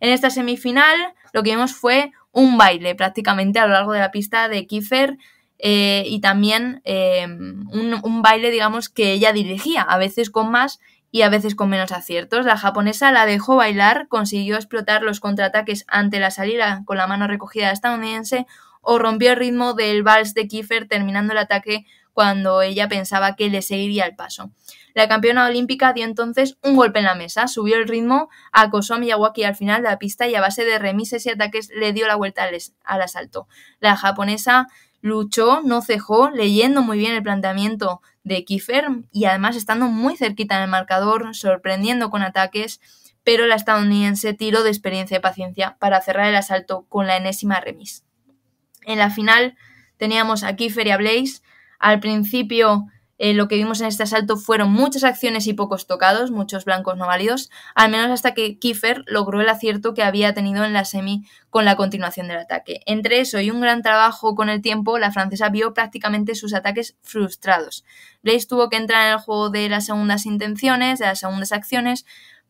En esta semifinal lo que vimos fue un baile prácticamente a lo largo de la pista de Kiefer eh, y también eh, un, un baile, digamos, que ella dirigía, a veces con más y a veces con menos aciertos. La japonesa la dejó bailar, consiguió explotar los contraataques ante la salida con la mano recogida estadounidense o rompió el ritmo del vals de Kiefer terminando el ataque cuando ella pensaba que le seguiría el paso. La campeona olímpica dio entonces un golpe en la mesa, subió el ritmo, acosó a Miyawaki al final de la pista y a base de remises y ataques le dio la vuelta al, asalto. La japonesa luchó, no cejó, leyendo muy bien el planteamiento de Kiefer y además estando muy cerquita en el marcador, sorprendiendo con ataques, pero la estadounidense tiró de experiencia y paciencia para cerrar el asalto con la enésima remis. En la final teníamos a y a Blaze. Al principio eh, lo que vimos en este asalto fueron muchas acciones y pocos tocados, muchos blancos no válidos, al menos hasta que Kiefer logró el acierto que había tenido en la semi con la continuación del ataque. Entre eso y un gran trabajo con el tiempo, la francesa vio prácticamente sus ataques frustrados. Blaze tuvo que entrar en el juego de las segundas intenciones, de las segundas acciones,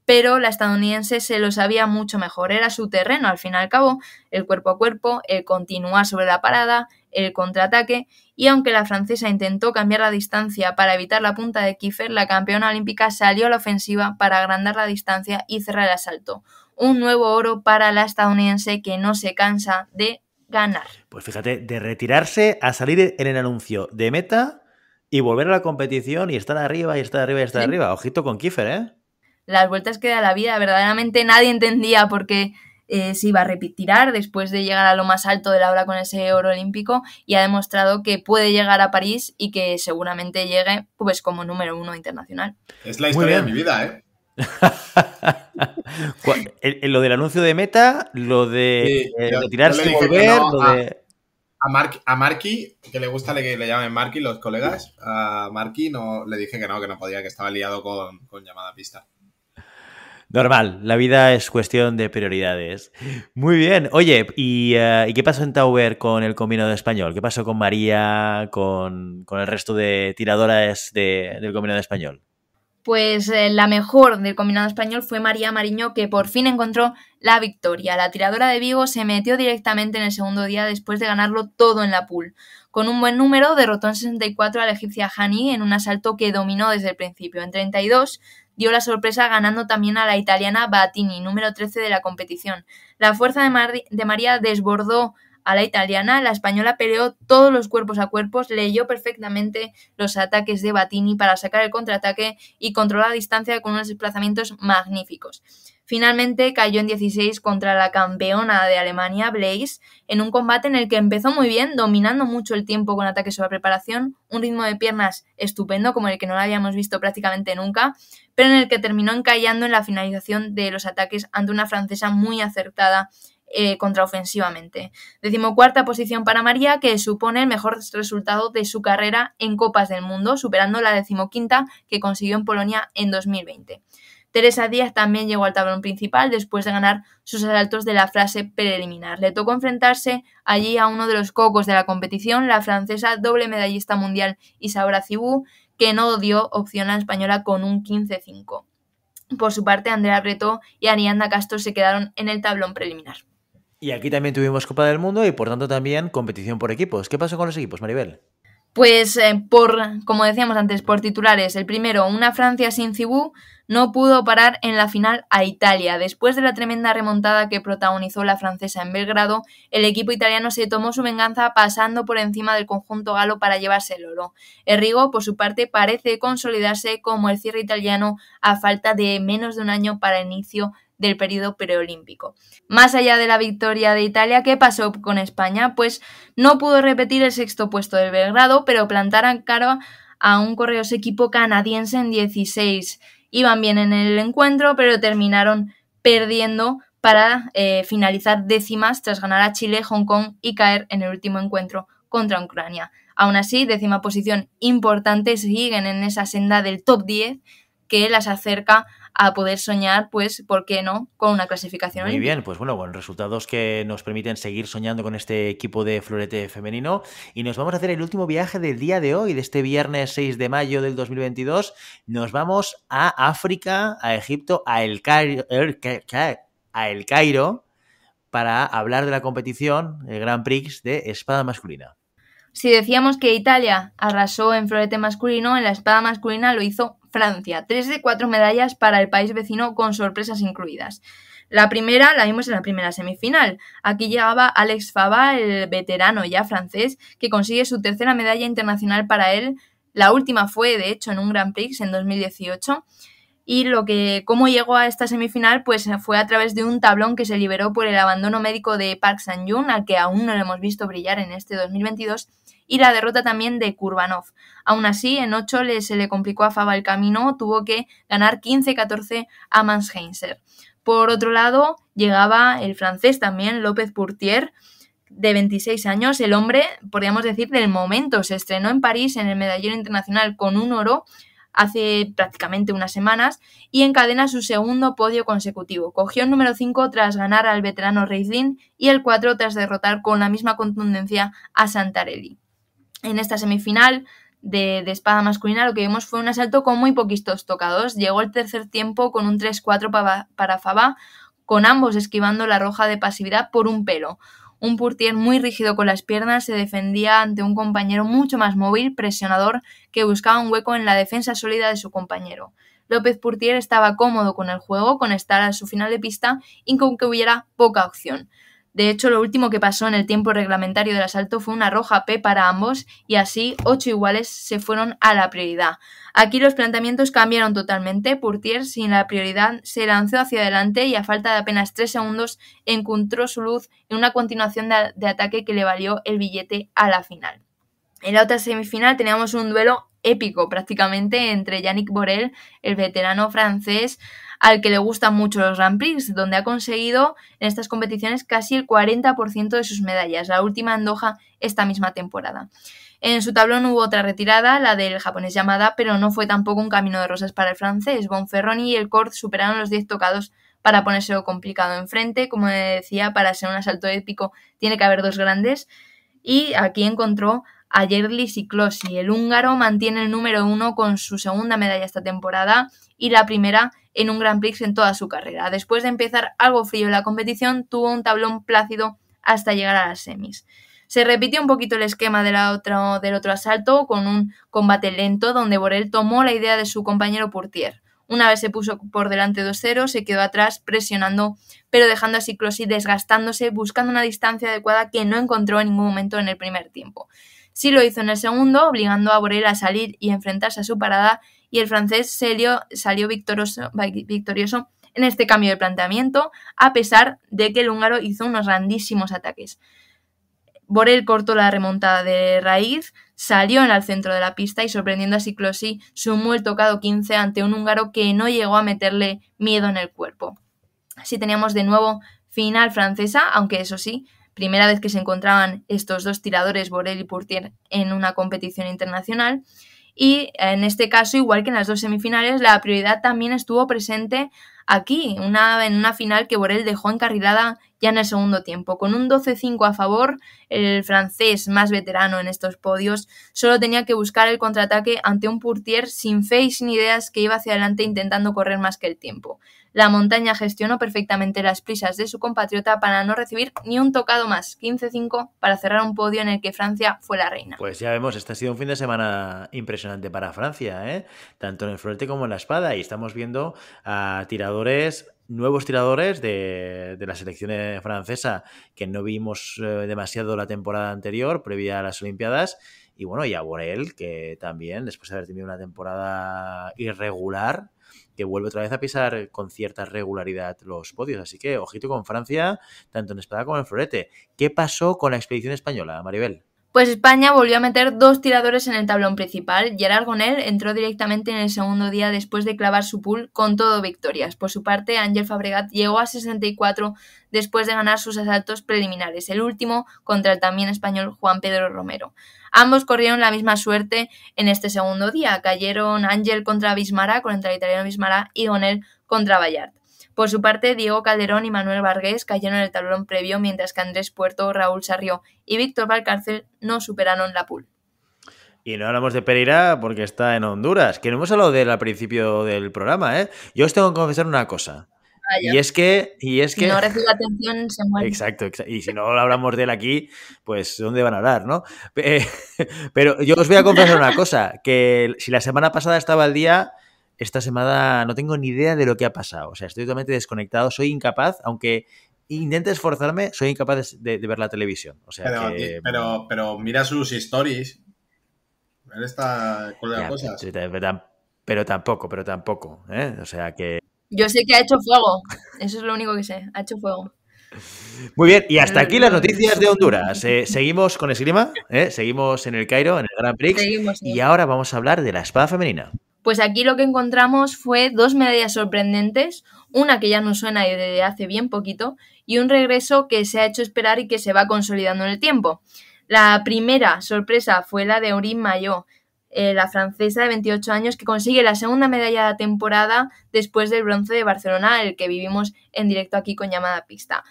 pero la estadounidense se lo sabía mucho mejor. Era su terreno, al fin y al cabo, el cuerpo a cuerpo, el continuar sobre la parada, el contraataque, y aunque la francesa intentó cambiar la distancia para evitar la punta de Kiefer, la campeona olímpica salió a la ofensiva para agrandar la distancia y cerrar el asalto. Un nuevo oro para la estadounidense que no se cansa de ganar. Pues fíjate, de retirarse a salir en el anuncio de meta y volver a la competición y estar arriba y estar arriba y estar arriba. Ojito con Kiefer, ¿eh? las vueltas que da la vida. Verdaderamente nadie entendía por qué eh, se iba a retirar después de llegar a lo más alto de la con ese oro olímpico y ha demostrado que puede llegar a París y que seguramente llegue pues como número uno internacional. Es la historia de mi vida, ¿eh? lo del anuncio de meta, lo de tirar eh, retirarse a, de... a, Marky, que le gusta que le llamen Marky los colegas, a Marky no, le dije que no, que no podía, que estaba liado con, llamada pista. Normal, la vida es cuestión de prioridades. Muy bien, oye, eh, ¿y, qué pasó en Tauber con el combinado español? ¿Qué pasó con María, con, el resto de tiradoras del combinado español? Pues eh, la mejor del combinado español fue María Mariño, que por fin encontró la victoria. La tiradora de Vigo se metió directamente en el segundo día después de ganarlo todo en la pool. Con un buen número, derrotó en 64 a la egipcia Hani en un asalto que dominó desde el principio. En 32 dio la sorpresa ganando también a la italiana Battini, número 13 de la competición. La fuerza de María desbordó a la italiana, la española peleó todos los cuerpos a cuerpos, leyó perfectamente los ataques de Batini para sacar el contraataque y controló la distancia con unos desplazamientos magníficos. Finalmente cayó en 16 contra la campeona de Alemania, Blaze, en un combate en el que empezó muy bien, dominando mucho el tiempo con ataques sobre preparación, un ritmo de piernas estupendo como el que no lo habíamos visto prácticamente nunca, pero en el que terminó encallando en la finalización de los ataques ante una francesa muy acertada eh, contraofensivamente. Decimocuarta posición para María, que supone el mejor resultado de su carrera en Copas del Mundo, superando la decimoquinta que consiguió en Polonia en 2020. Teresa Díaz también llegó al tablón principal después de ganar sus asaltos de la frase preliminar. Le tocó enfrentarse allí a uno de los cocos de la competición, la francesa doble medallista mundial Isaura Cibú, que no dio opción a la española con un 15-5. Por su parte, Andrea Reto y Arianda Castro se quedaron en el tablón preliminar. Y aquí también tuvimos Copa del Mundo y por tanto también competición por equipos. ¿Qué pasó con los equipos, Maribel? Pues eh, por, como decíamos antes, por titulares, el primero, una Francia sin Cibú no pudo parar en la final a Italia. Después de la tremenda remontada que protagonizó la francesa en Belgrado, el equipo italiano se tomó su venganza pasando por encima del conjunto galo para llevarse el oro. Rigo, por su parte, parece consolidarse como el cierre italiano a falta de menos de un año para inicio del periodo preolímpico. Más allá de la victoria de Italia, ¿qué pasó con España? Pues no pudo repetir el sexto puesto de Belgrado, pero plantaron cara a un correos equipo canadiense en 16. Iban bien en el encuentro, pero terminaron perdiendo para eh, finalizar décimas tras ganar a Chile, Hong Kong y caer en el último encuentro contra Ucrania. Aún así, décima posición importante, siguen en esa senda del top 10 que las acerca a poder soñar, pues, ¿por qué no?, con una clasificación. Muy bien, pues bueno, con resultados que nos permiten seguir soñando con este equipo de florete femenino. Y nos vamos a hacer el último viaje del día de hoy, de este viernes 6 de mayo del 2022. Nos vamos a África, a Egipto, a El Cairo, er, a El Cairo para hablar de la competición, el Grand Prix de espada masculina. Si decíamos que Italia arrasó en florete masculino, en la espada masculina lo hizo Francia, tres de cuatro medallas para el país vecino con sorpresas incluidas. La primera la vimos en la primera semifinal. Aquí llegaba Alex Fava, el veterano ya francés, que consigue su tercera medalla internacional para él. La última fue, de hecho, en un Grand Prix en 2018. Y lo que, cómo llegó a esta semifinal, pues fue a través de un tablón que se liberó por el abandono médico de Park san yoon al que aún no lo hemos visto brillar en este 2022, y la derrota también de Kurbanov. Aún así, en 8 le, se le complicó a Fava el camino, tuvo que ganar 15-14 a Mansheinser. Por otro lado, llegaba el francés también, López Purtier, de 26 años, el hombre, podríamos decir, del momento. Se estrenó en París en el medallero internacional con un oro hace prácticamente unas semanas y encadena su segundo podio consecutivo. Cogió el número 5 tras ganar al veterano Reislin y el 4 tras derrotar con la misma contundencia a Santarelli en esta semifinal de, espada masculina, lo que vimos fue un asalto con muy poquitos tocados. Llegó el tercer tiempo con un 3-4 para, para con ambos esquivando la roja de pasividad por un pelo. Un Purtier muy rígido con las piernas se defendía ante un compañero mucho más móvil, presionador, que buscaba un hueco en la defensa sólida de su compañero. López Purtier estaba cómodo con el juego, con estar a su final de pista y con que hubiera poca opción. De hecho, lo último que pasó en el tiempo reglamentario del asalto fue una roja P para ambos y así ocho iguales se fueron a la prioridad. Aquí los planteamientos cambiaron totalmente. Purtier, sin la prioridad, se lanzó hacia adelante y a falta de apenas tres segundos encontró su luz en una continuación de, de ataque que le valió el billete a la final. En la otra semifinal teníamos un duelo épico prácticamente entre Yannick Borel, el veterano francés, al que le gustan mucho los Grand Prix, donde ha conseguido en estas competiciones casi el 40% de sus medallas, la última en Doha esta misma temporada. En su tablón hubo otra retirada, la del japonés Yamada, pero no fue tampoco un camino de rosas para el francés. Bonferroni y el Cort superaron los 10 tocados para ponérselo complicado enfrente. Como decía, para ser un asalto épico tiene que haber dos grandes. Y aquí encontró a Yerlis y El húngaro mantiene el número uno con su segunda medalla esta temporada y la primera en un Grand Prix en toda su carrera. Después de empezar algo frío en la competición, tuvo un tablón plácido hasta llegar a las semis. Se repitió un poquito el esquema del otro asalto con un combate lento donde Borel tomó la idea de su compañero Portier. Una vez se puso por delante 2-0, se quedó atrás presionando, pero dejando a y desgastándose, buscando una distancia adecuada que no encontró en ningún momento en el primer tiempo. Sí lo hizo en el segundo, obligando a Borel a salir y enfrentarse a su parada y el francés salió victorioso, victorioso en este cambio de planteamiento, a pesar de que el húngaro hizo unos grandísimos ataques. Borel cortó la remontada de raíz, salió en el centro de la pista y sorprendiendo a Ciclosi sumó el tocado 15 ante un húngaro que no llegó a meterle miedo en el cuerpo. Así teníamos de nuevo final francesa, aunque eso sí, primera vez que se encontraban estos dos tiradores, Borel y Purtier, en una competición internacional. Y en este caso, igual que en las dos semifinales, la prioridad también estuvo presente aquí, una, en una final que Borel dejó encarrilada ya en el segundo tiempo. Con un 12-5 a favor, el francés más veterano en estos podios solo tenía que buscar el contraataque ante un Purtier sin fe y sin ideas que iba hacia adelante intentando correr más que el tiempo. La montaña gestionó perfectamente las prisas de su compatriota para no recibir ni un tocado más, 15-5, para cerrar un podio en el que Francia fue la reina. Pues ya vemos, este ha sido un fin de semana impresionante para Francia, ¿eh? tanto en el florete como en la espada, y estamos viendo a tiradores nuevos tiradores de, la selección francesa que no vimos eh, demasiado la temporada anterior, previa a las Olimpiadas. Y bueno, y a Borel, que también, después de haber tenido una temporada irregular, que vuelve otra vez a pisar con cierta regularidad los podios. Así que ojito con Francia, tanto en espada como en florete. ¿Qué pasó con la expedición española, Maribel? pues España volvió a meter dos tiradores en el tablón principal. Gerard Gonel entró directamente en el segundo día después de clavar su pool con todo victorias. Por su parte, Ángel Fabregat llegó a 64 después de ganar sus asaltos preliminares, el último contra el también español Juan Pedro Romero. Ambos corrieron la misma suerte en este segundo día. Cayeron Ángel contra Bismara, contra el italiano Bismara, y Gonel contra Bayard. Por su parte, Diego Calderón y Manuel Vargas cayeron en el tablón previo, mientras que Andrés Puerto, Raúl Sarrió y Víctor Valcárcel no superaron la pool. Y no hablamos de Pereira porque está en Honduras, que no hemos hablado de él al principio del programa, ¿eh? Yo os tengo que confesar una cosa. Ah, y es que. Y es si que... no recibe atención, se muere. Exacto, Y si no hablamos de él aquí, pues ¿dónde van a hablar, no? pero yo os voy a confesar una cosa: que si la semana pasada estaba al día esta semana no tengo ni idea de lo que ha pasado. O sea, estoy totalmente desconectado, soy incapaz, aunque intente esforzarme, soy incapaz de, ver la televisión. O sea, pero, pero, mira sus stories. Pero, tampoco, pero tampoco. ¿eh? O sea que. Yo sé que ha hecho fuego. Eso es lo único que sé. Ha hecho fuego. Muy bien, y hasta aquí las noticias de Honduras. ¿eh? seguimos con esgrima, ¿eh? seguimos en el Cairo, en el Grand Prix, y ahora vamos a hablar de la espada femenina. Pues aquí lo que encontramos fue dos medallas sorprendentes, una que ya nos suena desde hace bien poquito y un regreso que se ha hecho esperar y que se va consolidando en el tiempo. La primera sorpresa fue la de Aurine Maillot, eh, la francesa de 28 años que consigue la segunda medalla de la temporada después del bronce de Barcelona, el que vivimos en directo aquí con llamada pista.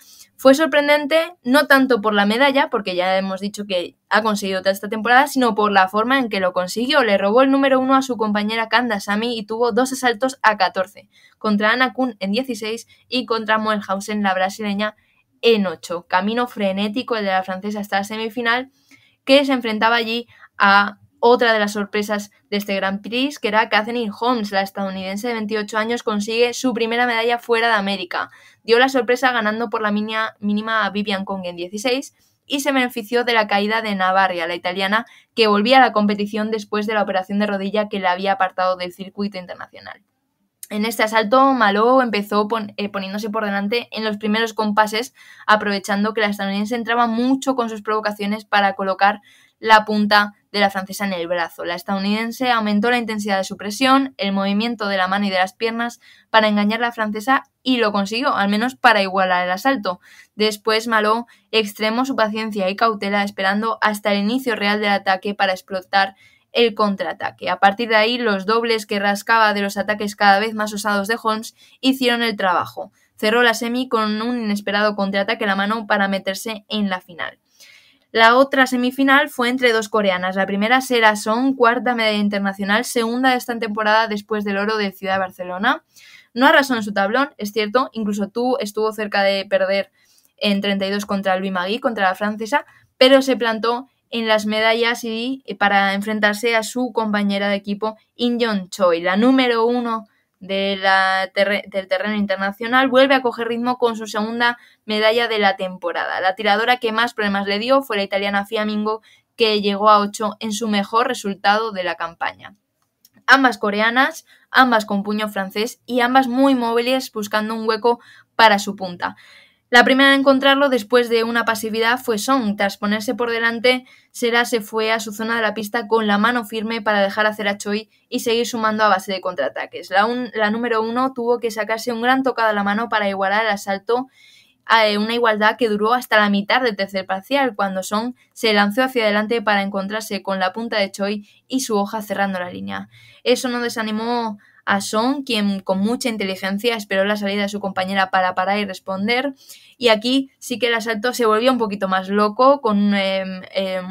Fue sorprendente no tanto por la medalla, porque ya hemos dicho que ha conseguido toda esta temporada, sino por la forma en que lo consiguió. Le robó el número uno a su compañera Kanda Sami y tuvo dos asaltos a 14, contra Ana Kun en 16 y contra Moelhausen, la brasileña, en 8. Camino frenético el de la francesa hasta la semifinal, que se enfrentaba allí a otra de las sorpresas de este Grand Prix, que era Katherine Holmes, la estadounidense de 28 años, consigue su primera medalla fuera de América. Dio la sorpresa ganando por la mínima a Vivian Kong en 16 y se benefició de la caída de Navarria, la italiana, que volvía a la competición después de la operación de rodilla que la había apartado del circuito internacional. En este asalto, Malo empezó eh, poniéndose por delante en los primeros compases, aprovechando que la estadounidense entraba mucho con sus provocaciones para colocar la punta de la francesa en el brazo. La estadounidense aumentó la intensidad de su presión, el movimiento de la mano y de las piernas para engañar a la francesa y lo consiguió, al menos para igualar el asalto. Después Maló extremó su paciencia y cautela esperando hasta el inicio real del ataque para explotar el contraataque. A partir de ahí, los dobles que rascaba de los ataques cada vez más osados de Holmes hicieron el trabajo. Cerró la semi con un inesperado contraataque a la mano para meterse en la final. La otra semifinal fue entre dos coreanas. La primera, será Son, cuarta medalla internacional, segunda de esta temporada después del oro de Ciudad de Barcelona. No arrasó en su tablón, es cierto, incluso tú estuvo cerca de perder en 32 contra el Magui, contra la francesa, pero se plantó en las medallas y eh, para enfrentarse a su compañera de equipo, in Young Choi, la número uno del terreno internacional, vuelve a coger ritmo con su segunda medalla de la temporada. La tiradora que más problemas le dio fue la italiana Fiamingo, que llegó a 8 en su mejor resultado de la campaña. Ambas coreanas, ambas con puño francés y ambas muy móviles buscando un hueco para su punta. La primera en encontrarlo después de una pasividad fue Song. Tras ponerse por delante, Sera se fue a su zona de la pista con la mano firme para dejar hacer a Choi y seguir sumando a base de contraataques. La, número uno tuvo que sacarse un gran tocado a la mano para igualar el asalto a eh, una igualdad que duró hasta la mitad del tercer parcial, cuando Song se lanzó hacia adelante para encontrarse con la punta de Choi y su hoja cerrando la línea. Eso no desanimó a Son, quien con mucha inteligencia esperó la salida de su compañera para parar y responder. Y aquí sí que el asalto se volvió un poquito más loco, con em, em,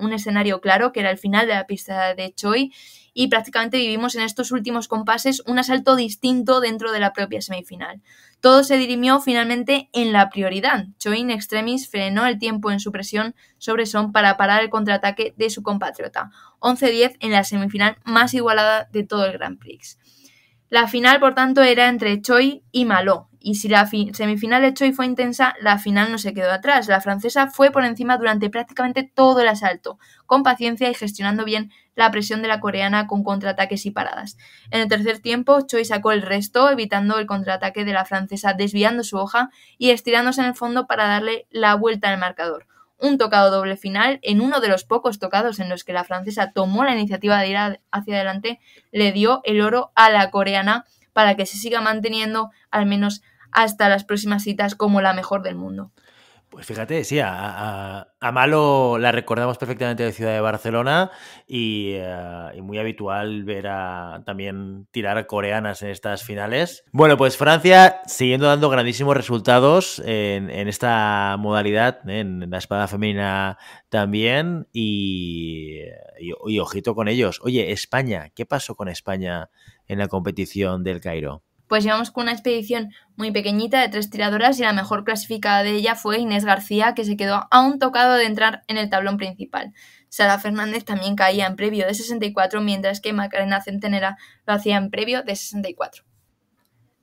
un escenario claro, que era el final de la pista de Choi. Y prácticamente vivimos en estos últimos compases un asalto distinto dentro de la propia semifinal. Todo se dirimió finalmente en la prioridad. Choi en extremis frenó el tiempo en su presión sobre Son para parar el contraataque de su compatriota. 11-10 en la semifinal más igualada de todo el Grand Prix. La final, por tanto, era entre Choi y Maló. Y si la semifinal de Choi fue intensa, la final no se quedó atrás. La francesa fue por encima durante prácticamente todo el asalto, con paciencia y gestionando bien la presión de la coreana con contraataques y paradas. En el tercer tiempo, Choi sacó el resto, evitando el contraataque de la francesa, desviando su hoja y estirándose en el fondo para darle la vuelta al marcador un tocado doble final en uno de los pocos tocados en los que la francesa tomó la iniciativa de ir hacia adelante, le dio el oro a la coreana para que se siga manteniendo al menos hasta las próximas citas como la mejor del mundo. Pues fíjate, sí, a, Malo la recordamos perfectamente de Ciudad de Barcelona y, eh, muy habitual ver a también tirar a coreanas en estas finales. Bueno, pues Francia siguiendo dando grandísimos resultados en, esta modalidad, ¿eh? en la espada femenina también y ojito con ellos. Oye, España, ¿qué pasó con España en la competición del Cairo? pues llevamos con una expedición muy pequeñita de tres tiradoras y la mejor clasificada de ella fue Inés García, que se quedó a un tocado de entrar en el tablón principal. Sara Fernández también caía en previo de 64, mientras que Macarena Centenera lo hacía en previo de 64.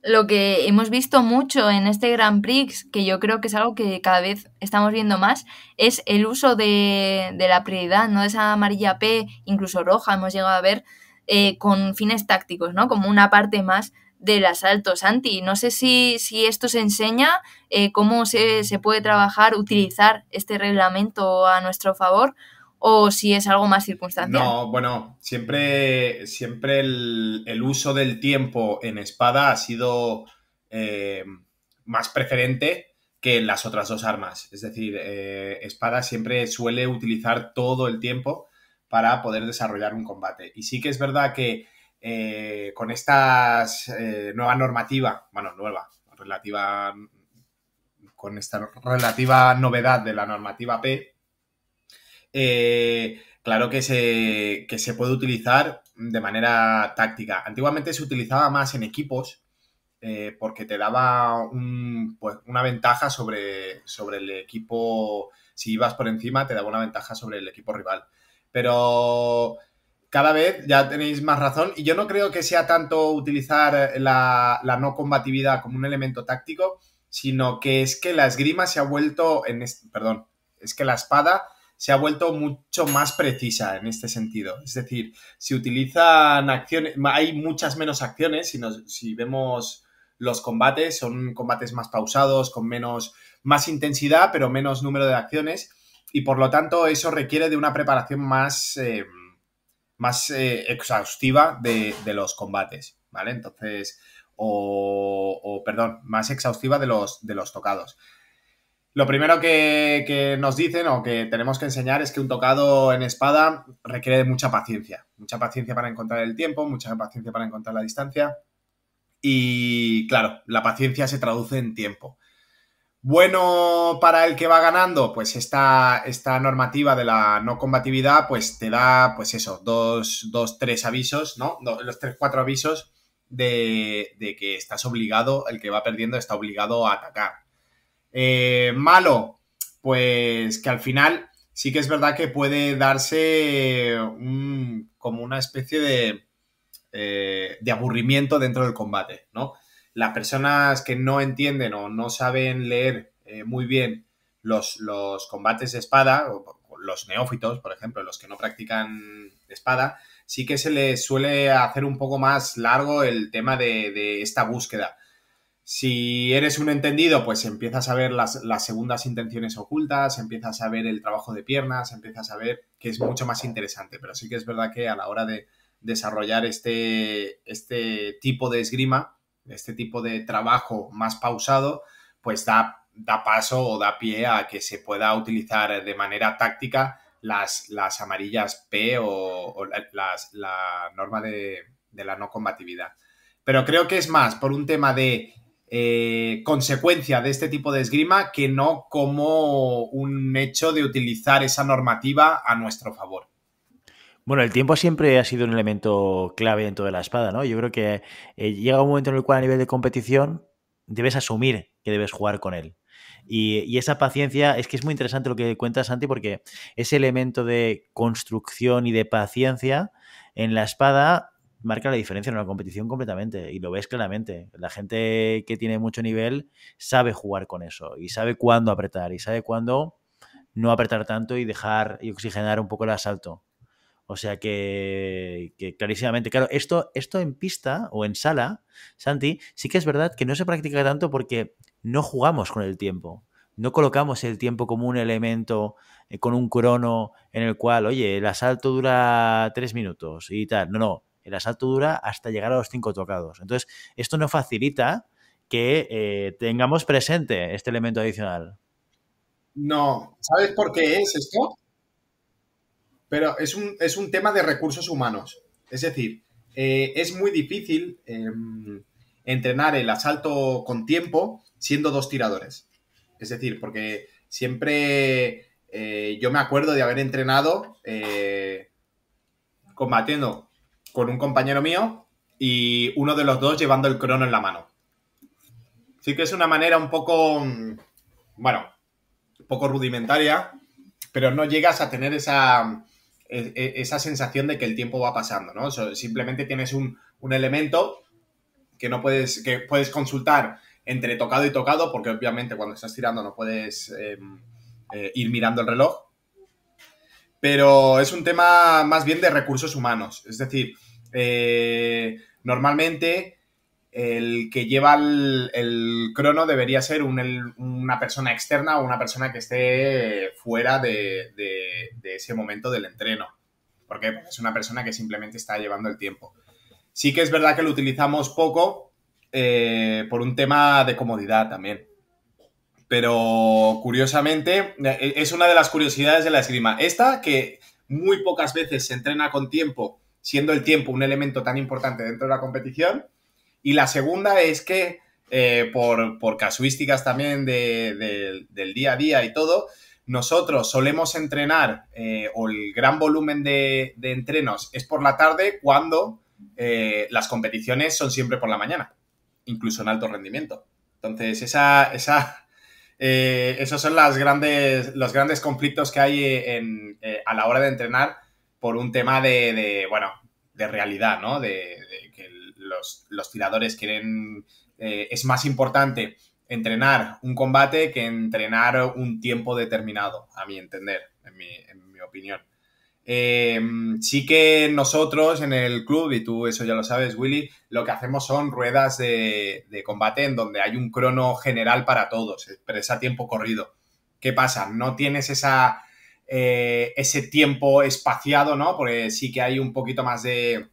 Lo que hemos visto mucho en este Grand Prix, que yo creo que es algo que cada vez estamos viendo más, es el uso de, la prioridad, ¿no? De esa amarilla P, incluso roja, hemos llegado a ver, eh, con fines tácticos, ¿no? Como una parte más del asalto, Santi. No sé si, esto se enseña, eh, cómo se, puede trabajar, utilizar este reglamento a nuestro favor o si es algo más circunstancial. No, bueno, siempre, siempre el, uso del tiempo en espada ha sido eh, más preferente que en las otras dos armas. Es decir, eh, espada siempre suele utilizar todo el tiempo para poder desarrollar un combate. Y sí que es verdad que eh, con esta eh, nueva normativa, bueno, nueva, relativa, con esta relativa novedad de la normativa P, eh, claro que se, se puede utilizar de manera táctica. Antiguamente se utilizaba más en equipos porque te daba pues, una ventaja sobre, sobre el equipo, si ibas por encima, te daba una ventaja sobre el equipo rival. Pero cada vez ya tenéis más razón. Y yo no creo que sea tanto utilizar la, no combatividad como un elemento táctico, sino que es que la esgrima se ha vuelto, en este, perdón, es que la espada se ha vuelto mucho más precisa en este sentido. Es decir, si utilizan acciones, hay muchas menos acciones, si, nos, si vemos los combates, son combates más pausados, con menos, más intensidad, pero menos número de acciones, y por lo tanto eso requiere de una preparación más... Eh, más eh, exhaustiva de, los combates, ¿vale? Entonces, o, o, perdón, más exhaustiva de los, de los tocados. Lo primero que, que, nos dicen o que tenemos que enseñar es que un tocado en espada requiere mucha paciencia. Mucha paciencia para encontrar el tiempo, mucha paciencia para encontrar la distancia. Y claro, la paciencia se traduce en tiempo. Bueno para el que va ganando, pues esta, esta normativa de la no combatividad, pues te da, pues eso, dos, dos tres avisos, ¿no? los tres, cuatro avisos de, que estás obligado, el que va perdiendo está obligado a atacar. Eh, malo, pues que al final sí que es verdad que puede darse como una especie de, eh, de aburrimiento dentro del combate, ¿no? las personas que no entienden o no saben leer eh, muy bien los, los, combates de espada, o los neófitos, por ejemplo, los que no practican espada, sí que se les suele hacer un poco más largo el tema de, esta búsqueda. Si eres un entendido, pues empiezas a ver las, segundas intenciones ocultas, empiezas a ver el trabajo de piernas, empiezas a ver que es mucho más interesante. Pero sí que es verdad que a la hora de desarrollar este, este tipo de esgrima, este tipo de trabajo más pausado, pues da, da paso o da pie a que se pueda utilizar de manera táctica las, las amarillas P o, las, la norma de, de, la no combatividad. Pero creo que es más por un tema de eh, consecuencia de este tipo de esgrima que no como un hecho de utilizar esa normativa a nuestro favor. Bueno, el tiempo siempre ha sido un elemento clave dentro de la espada, ¿no? Yo creo que eh, llega un momento en el cual a nivel de competición debes asumir que debes jugar con él. Y, esa paciencia, es que es muy interesante lo que cuentas, Santi, porque ese elemento de construcción y de paciencia en la espada marca la diferencia en la competición completamente y lo ves claramente. La gente que tiene mucho nivel sabe jugar con eso y sabe cuándo apretar y sabe cuándo no apretar tanto y dejar y oxigenar un poco el asalto. O sea que, que, clarísimamente, claro, esto, esto en pista o en sala, Santi, sí que es verdad que no se practica tanto porque no jugamos con el tiempo. No colocamos el tiempo como un elemento eh, con un crono en el cual, oye, el asalto dura tres minutos y tal. No, no, el asalto dura hasta llegar a los cinco tocados. Entonces, esto no facilita que eh, tengamos presente este elemento adicional. No, ¿sabes por qué es esto? Pero es un, tema de recursos humanos. Es decir, eh, es muy difícil em, entrenar el asalto con tiempo siendo dos tiradores. Es decir, porque siempre eh, yo me acuerdo de haber entrenado eh, combatiendo con un compañero mío y uno de los dos llevando el crono en la mano. Así que es una manera un poco, bueno, un poco rudimentaria, pero no llegas a tener esa, esa sensación de que el tiempo va pasando, ¿no? simplemente tienes un, elemento que no puedes, que puedes consultar entre tocado y tocado, porque obviamente cuando estás tirando no puedes em, eh, ir mirando el reloj. Pero es un tema más bien de recursos humanos. Es decir, eh, normalmente el que lleva el, crono debería ser una persona externa o una persona que esté fuera de, ese momento del entreno, porque es una persona que simplemente está llevando el tiempo. Sí que es verdad que lo utilizamos poco eh, por un tema de comodidad también. Pero curiosamente, eh, es una de las curiosidades de la esgrima. Esta, que muy pocas veces se entrena con tiempo, siendo el tiempo un elemento tan importante dentro de la competición, y la segunda es que, eh, por, casuísticas también del día a día y todo, nosotros solemos entrenar eh, o el gran volumen de, entrenos es por la tarde cuando eh, las competiciones son siempre por la mañana, incluso en alto rendimiento. Entonces, esa, esa, esos son las grandes, los grandes conflictos que hay a la hora de entrenar por un tema de, bueno, de realidad, ¿no? de, los, tiradores quieren, eh, es más importante entrenar un combate que entrenar un tiempo determinado, a mi entender, en mi, opinión. Eh, sí que nosotros en el club, y tú eso ya lo sabes, Willy, lo que hacemos son ruedas de, combate en donde hay un crono general para todos, pero es a tiempo corrido. ¿Qué pasa? No tienes esa, eh, ese tiempo espaciado, ¿no? Porque sí que hay un poquito más de,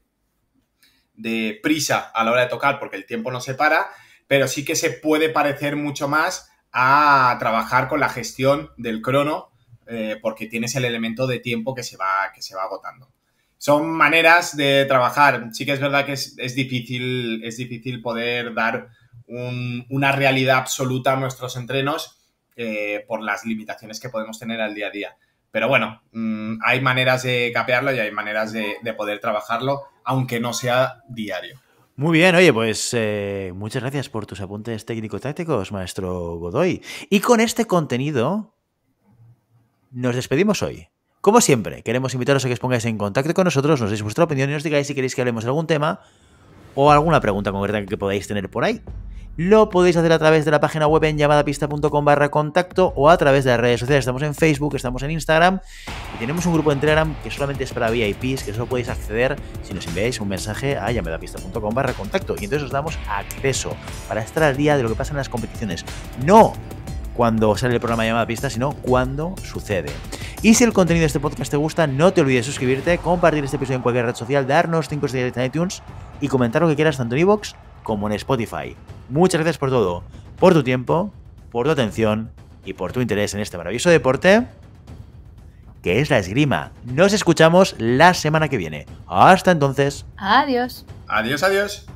de prisa a la hora de tocar porque el tiempo no se para, pero sí que se puede parecer mucho más a trabajar con la gestión del crono eh, porque tienes el elemento de tiempo que se va, que se va agotando. Son maneras de trabajar. Sí que es verdad que es, difícil, es difícil poder dar una realidad absoluta a nuestros entrenos eh, por las limitaciones que podemos tener al día a día. Pero bueno, mm, hay maneras de capearlo y hay maneras de, poder trabajarlo, aunque no sea diario. Muy bien, oye, pues eh, muchas gracias por tus apuntes técnico-tácticos, maestro Godoy. Y con este contenido nos despedimos hoy. Como siempre, queremos invitaros a que os pongáis en contacto con nosotros, nos deis vuestra opinión y nos digáis si queréis que hablemos de algún tema o alguna pregunta concreta que podáis tener por ahí. Lo podéis hacer a través de la página web en llamadapista.com barra contacto o a través de las redes sociales. Estamos en Facebook, estamos en Instagram y tenemos un grupo en Telegram que solamente es para VIPs, que solo podéis acceder si nos enviáis un mensaje a llamadapista.com barra contacto. Y entonces os damos acceso para estar al día de lo que pasa en las competiciones. No cuando sale el programa Llamada Pista, sino cuando sucede. Y si el contenido de este podcast te gusta, no te olvides de suscribirte, compartir este episodio en cualquier red social, darnos 5 estrellas en iTunes y comentar lo que quieras tanto en iVoox como en Spotify. Muchas gracias por todo, por tu tiempo, por tu atención y por tu interés en este maravilloso deporte que es la esgrima. Nos escuchamos la semana que viene. Hasta entonces. Adiós. Adiós, adiós.